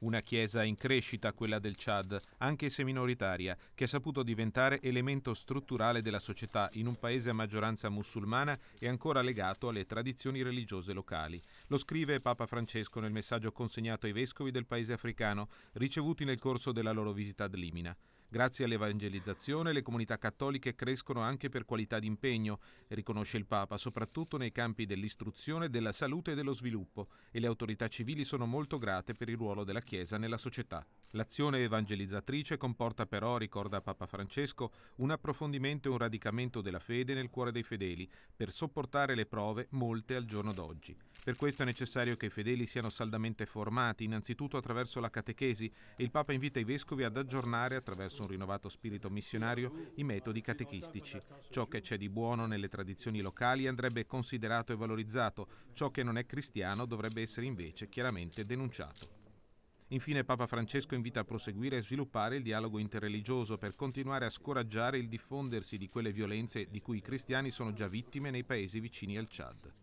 Una Chiesa in crescita, quella del Chad, anche se minoritaria, che ha saputo diventare elemento strutturale della società in un paese a maggioranza musulmana e ancora legato alle tradizioni religiose locali. Lo scrive Papa Francesco nel messaggio consegnato ai vescovi del paese africano, ricevuti nel corso della loro visita ad Limina. Grazie all'evangelizzazione le comunità cattoliche crescono anche per qualità di impegno, riconosce il Papa, soprattutto nei campi dell'istruzione, della salute e dello sviluppo, e le autorità civili sono molto grate per il ruolo della Chiesa nella società. L'azione evangelizzatrice comporta però, ricorda Papa Francesco, un approfondimento e un radicamento della fede nel cuore dei fedeli, per sopportare le prove, molte al giorno d'oggi. Per questo è necessario che i fedeli siano saldamente formati, innanzitutto attraverso la catechesi, e il Papa invita i vescovi ad aggiornare, attraverso un rinnovato spirito missionario, i metodi catechistici. Ciò che c'è di buono nelle tradizioni locali andrebbe considerato e valorizzato, ciò che non è cristiano dovrebbe essere invece chiaramente denunciato. Infine Papa Francesco invita a proseguire e sviluppare il dialogo interreligioso per continuare a scoraggiare il diffondersi di quelle violenze di cui i cristiani sono già vittime nei paesi vicini al Chad.